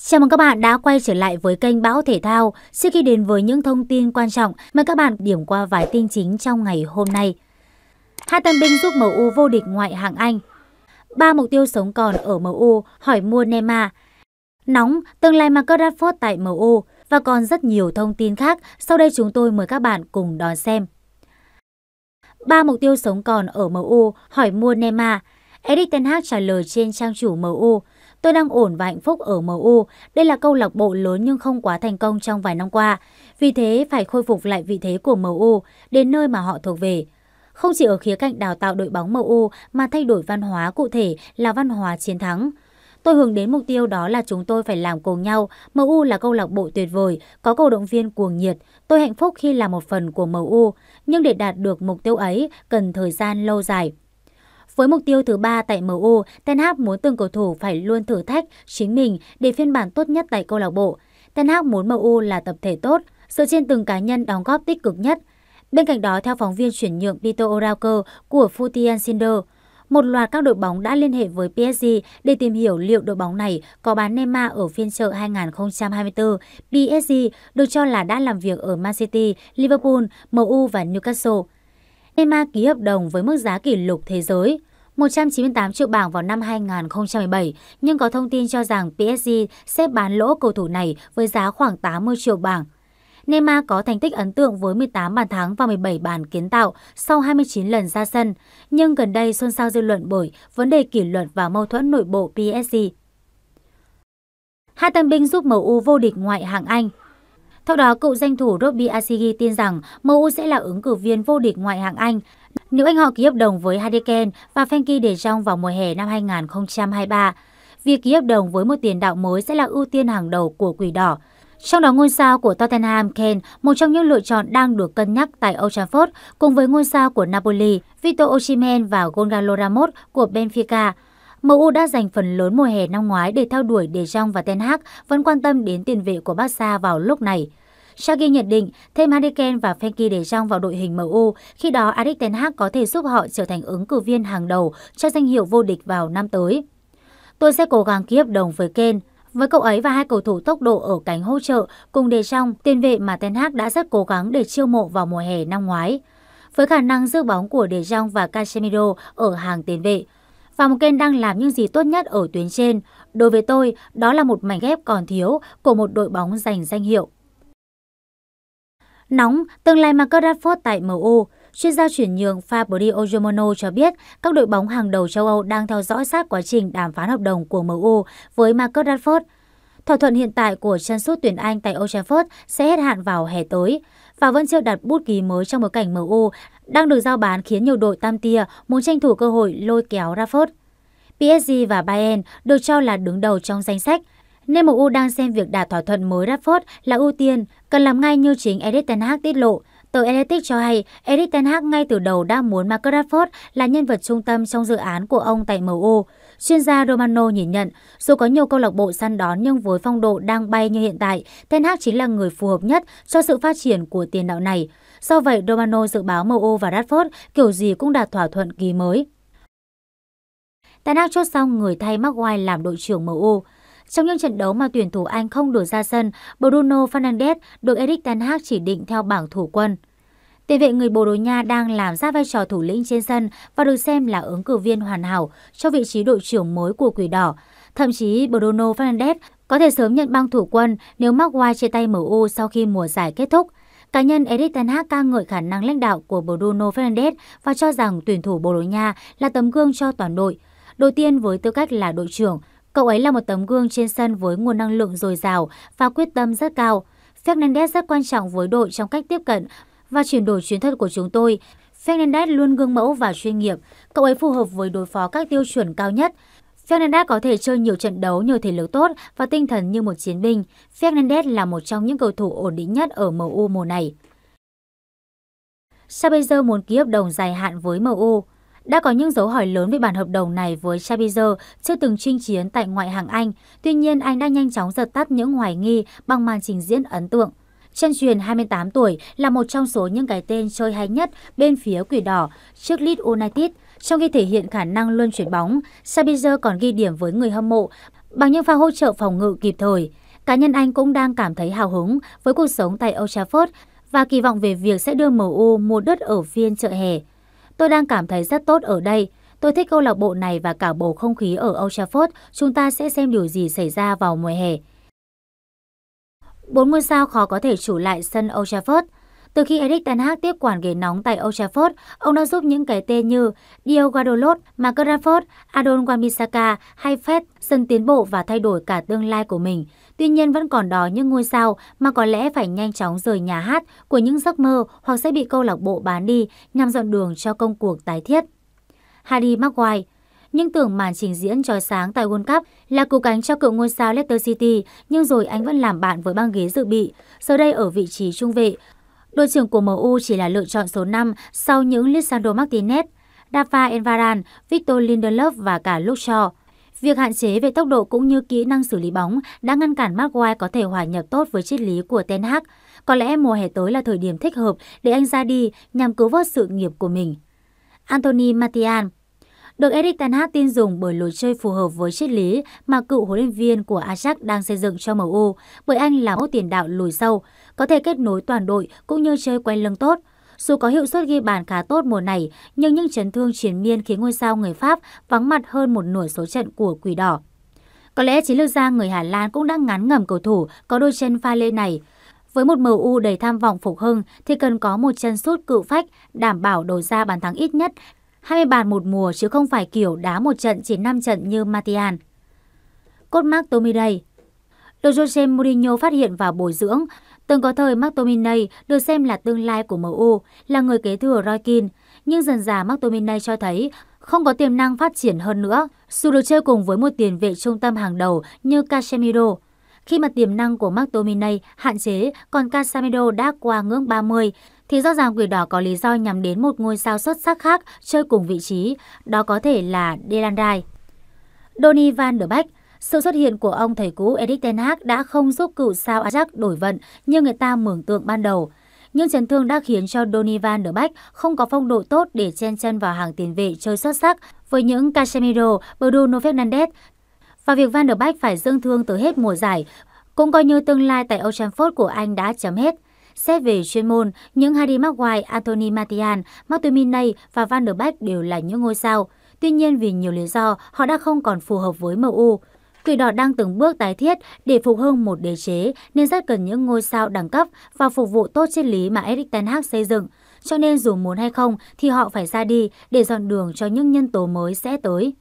Chào mừng các bạn đã quay trở lại với kênh Bão Thể Thao. Trước khi đến với những thông tin quan trọng, mời các bạn điểm qua vài tin chính trong ngày hôm nay. Hai tân binh giúp MU vô địch ngoại hạng Anh. Ba mục tiêu sống còn ở MU hỏi mua Neymar. Nóng, tương lai Marcus Rashford tại MU và còn rất nhiều thông tin khác. Sau đây chúng tôi mời các bạn cùng đón xem. Ba mục tiêu sống còn ở MU hỏi mua Neymar. Eric Ten Hag trả lời trên trang chủ MU. Tôi đang ổn và hạnh phúc ở MU. Đây là câu lạc bộ lớn nhưng không quá thành công trong vài năm qua. Vì thế phải khôi phục lại vị thế của MU đến nơi mà họ thuộc về. Không chỉ ở khía cạnh đào tạo đội bóng MU mà thay đổi văn hóa cụ thể là văn hóa chiến thắng. Tôi hướng đến mục tiêu đó là chúng tôi phải làm cùng nhau. MU là câu lạc bộ tuyệt vời, có cầu động viên cuồng nhiệt. Tôi hạnh phúc khi là một phần của MU. Nhưng để đạt được mục tiêu ấy, cần thời gian lâu dài. Với mục tiêu thứ ba tại MU, Ten Hag muốn từng cầu thủ phải luôn thử thách chính mình để phiên bản tốt nhất tại câu lạc bộ. Ten Hag muốn MU là tập thể tốt, dựa trên từng cá nhân đóng góp tích cực nhất. Bên cạnh đó, theo phóng viên chuyển nhượng Peter Orauco của Futian Cinder, một loạt các đội bóng đã liên hệ với PSG để tìm hiểu liệu đội bóng này có bán Neymar ở phiên chợ 2024. PSG được cho là đã làm việc ở Man City, Liverpool, MU và Newcastle. Neymar ký hợp đồng với mức giá kỷ lục thế giới. 198 triệu bảng vào năm 2017, nhưng có thông tin cho rằng PSG sẽ bán lỗ cầu thủ này với giá khoảng 80 triệu bảng. Neymar có thành tích ấn tượng với 18 bàn thắng và 17 bàn kiến tạo sau 29 lần ra sân, nhưng gần đây xôn xao dư luận bởi vấn đề kỷ luật và mâu thuẫn nội bộ PSG. Hai tân binh giúp MU vô địch ngoại hạng Anh theo đó, cựu danh thủ Robbie Asigi tin rằng MU sẽ là ứng cử viên vô địch ngoại hạng Anh nếu anh họ ký hợp đồng với Harry Kane và Frenkie để trong vào mùa hè năm 2023. Việc ký hợp đồng với một tiền đạo mới sẽ là ưu tiên hàng đầu của Quỷ Đỏ. Trong đó ngôi sao của Tottenham Kane, một trong những lựa chọn đang được cân nhắc tại Old Trafford, cùng với ngôi sao của Napoli, Vito Osimhen và Gonzalo Ramos của Benfica. MU đã dành phần lớn mùa hè năm ngoái để theo đuổi De Jong và Ten Hag vẫn quan tâm đến tiền vệ của Barca vào lúc này. Shaggy nhận định thêm Harry Kane và Frenkie de Jong vào đội hình MU, khi đó Erik Ten Hag có thể giúp họ trở thành ứng cử viên hàng đầu cho danh hiệu vô địch vào năm tới. Tôi sẽ cố gắng ký hợp đồng với Kane. Với cậu ấy và hai cầu thủ tốc độ ở cánh hỗ trợ cùng De Jong, tiền vệ mà Ten Hag đã rất cố gắng để chiêu mộ vào mùa hè năm ngoái. Với khả năng giữ bóng của De Jong và Casemiro ở hàng tiền vệ, và một kênh đang làm những gì tốt nhất ở tuyến trên. Đối với tôi, đó là một mảnh ghép còn thiếu của một đội bóng giành danh hiệu. Nóng, tương lai Marcus Rashford tại MU Chuyên gia chuyển nhượng Fabri Ojomono cho biết các đội bóng hàng đầu châu Âu đang theo dõi sát quá trình đàm phán hợp đồng của MU với Marcus Rashford – Thỏa thuận hiện tại của chân sút tuyển Anh tại Old Trafford sẽ hết hạn vào hè tới và vẫn chưa đặt bút ký mới trong bối cảnh MU đang được giao bán khiến nhiều đội tam tia muốn tranh thủ cơ hội lôi kéo Rashford. PSG và Bayern được cho là đứng đầu trong danh sách, nên MU đang xem việc đạt thỏa thuận mới Rashford là ưu tiên, cần làm ngay như chính Erik Ten Hag tiết lộ Tờ Athletic cho hay Erik Ten Hag ngay từ đầu đã muốn Marcus Rashford là nhân vật trung tâm trong dự án của ông tại MU. Chuyên gia Romano nhìn nhận, dù có nhiều câu lạc bộ săn đón nhưng với phong độ đang bay như hiện tại, Ten Hag chính là người phù hợp nhất cho sự phát triển của tiền đạo này. Do vậy, Romano dự báo MU và Rashford kiểu gì cũng đạt thỏa thuận kỳ mới. Ten Hag chốt xong người thay Maguire làm đội trưởng MU. Trong những trận đấu mà tuyển thủ Anh không được ra sân, Bruno Fernandes được Erik Ten Hag chỉ định theo bảng thủ quân. Tiền vệ người Bồ Đào Nha đang làm ra vai trò thủ lĩnh trên sân và được xem là ứng cử viên hoàn hảo cho vị trí đội trưởng mới của Quỷ Đỏ. Thậm chí Bruno Fernandes có thể sớm nhận băng thủ quân nếu Maguire chia tay MU sau khi mùa giải kết thúc. Cá nhân Erik Ten Hag ca ngợi khả năng lãnh đạo của Bruno Fernandes và cho rằng tuyển thủ Bồ Đào Nha là tấm gương cho toàn đội. Đầu tiên với tư cách là đội trưởng, Cậu ấy là một tấm gương trên sân với nguồn năng lượng dồi dào và quyết tâm rất cao. Fernandez rất quan trọng với đội trong cách tiếp cận và chuyển đổi chiến thuật của chúng tôi. Fernandez luôn gương mẫu và chuyên nghiệp. Cậu ấy phù hợp với đối phó các tiêu chuẩn cao nhất. Fernandez có thể chơi nhiều trận đấu nhờ thể lực tốt và tinh thần như một chiến binh. Fernandez là một trong những cầu thủ ổn định nhất ở MU mùa này. Sao bây giờ muốn ký hợp đồng dài hạn với MU? đã có những dấu hỏi lớn về bản hợp đồng này với Chabizer chưa từng chinh chiến tại ngoại hạng Anh. Tuy nhiên, anh đã nhanh chóng dập tắt những hoài nghi bằng màn trình diễn ấn tượng. Chân truyền 28 tuổi là một trong số những cái tên chơi hay nhất bên phía quỷ đỏ trước Leeds United. Trong khi thể hiện khả năng luân chuyển bóng, Sabizer còn ghi điểm với người hâm mộ bằng những pha hỗ trợ phòng ngự kịp thời. Cá nhân anh cũng đang cảm thấy hào hứng với cuộc sống tại Old Trafford và kỳ vọng về việc sẽ đưa MU mua đất ở phiên chợ hè. Tôi đang cảm thấy rất tốt ở đây. Tôi thích câu lạc bộ này và cả bầu không khí ở Old Trafford. Chúng ta sẽ xem điều gì xảy ra vào mùa hè. Bốn ngôi sao khó có thể chủ lại sân Old Trafford. Từ khi Eric Ten Hag tiếp quản ghế nóng tại Old Trafford, ông đã giúp những cái tên như Diogo Dalot, Marcus Rashford, Adon Wan-Bissaka hay Fred dần tiến bộ và thay đổi cả tương lai của mình. Tuy nhiên vẫn còn đó những ngôi sao mà có lẽ phải nhanh chóng rời nhà hát của những giấc mơ hoặc sẽ bị câu lạc bộ bán đi nhằm dọn đường cho công cuộc tái thiết. Harry Maguire nhưng tưởng màn trình diễn trói sáng tại World Cup là cứu cánh cho cựu ngôi sao Leicester City, nhưng rồi anh vẫn làm bạn với băng ghế dự bị. Giờ đây ở vị trí trung vệ, đội trưởng của MU chỉ là lựa chọn số 5 sau những Lisandro Martinez, Rafa Envaran, Victor Lindelof và cả Luke Shaw. Việc hạn chế về tốc độ cũng như kỹ năng xử lý bóng đã ngăn cản Maguire có thể hòa nhập tốt với triết lý của Ten Hag. Có lẽ mùa hè tới là thời điểm thích hợp để anh ra đi nhằm cứu vớt sự nghiệp của mình. Anthony Martial được Eric Ten Hag tin dùng bởi lối chơi phù hợp với triết lý mà cựu huấn luyện viên của Ajax đang xây dựng cho MU, bởi anh là một tiền đạo lùi sâu, có thể kết nối toàn đội cũng như chơi quay lưng tốt. Dù có hiệu suất ghi bàn khá tốt mùa này, nhưng những chấn thương chiến miên khiến ngôi sao người Pháp vắng mặt hơn một nửa số trận của Quỷ Đỏ. Có lẽ chiến lược gia người Hà Lan cũng đang ngán ngẩm cầu thủ có đôi chân pha lê này. Với một MU đầy tham vọng phục hưng thì cần có một chân sút cự phách đảm bảo đầu ra bàn thắng ít nhất 20 bàn một mùa chứ không phải kiểu đá một trận chỉ 5 trận như Martial. Cốt mác Tommy đây được Jose Mourinho phát hiện và bồi dưỡng Từng có thời McTominay được xem là tương lai của MU, là người kế thừa Roy Keane, nhưng dần dà McTominay cho thấy không có tiềm năng phát triển hơn nữa. Dù được chơi cùng với một tiền vệ trung tâm hàng đầu như Casemiro, khi mà tiềm năng của McTominay hạn chế, còn Casemiro đã qua ngưỡng 30, thì rõ ràng quỷ đỏ có lý do nhằm đến một ngôi sao xuất sắc khác chơi cùng vị trí, đó có thể là Delandrai. Donny van der Beek sự xuất hiện của ông thầy cũ Eric Ten Hag đã không giúp cựu sao Ajax đổi vận như người ta mường tượng ban đầu. Nhưng chấn thương đã khiến cho Donny van der Beek không có phong độ tốt để chen chân vào hàng tiền vệ chơi xuất sắc với những Casemiro, Bruno Fernandes. Và việc van der Beek phải dương thương tới hết mùa giải cũng coi như tương lai tại Old Trafford của anh đã chấm hết. Xét về chuyên môn, những Harry Maguire, Anthony Martial, Martinez và Van der Beek đều là những ngôi sao. Tuy nhiên vì nhiều lý do, họ đã không còn phù hợp với MU. Quỷ đỏ đang từng bước tái thiết để phục hưng một đế chế nên rất cần những ngôi sao đẳng cấp và phục vụ tốt triết lý mà Erik Ten Hag xây dựng. Cho nên dù muốn hay không thì họ phải ra đi để dọn đường cho những nhân tố mới sẽ tới.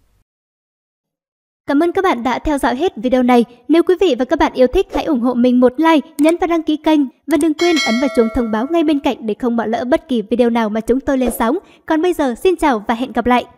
Cảm ơn các bạn đã theo dõi hết video này. Nếu quý vị và các bạn yêu thích hãy ủng hộ mình một like, nhấn và đăng ký kênh. Và đừng quên ấn vào chuông thông báo ngay bên cạnh để không bỏ lỡ bất kỳ video nào mà chúng tôi lên sóng. Còn bây giờ xin chào và hẹn gặp lại!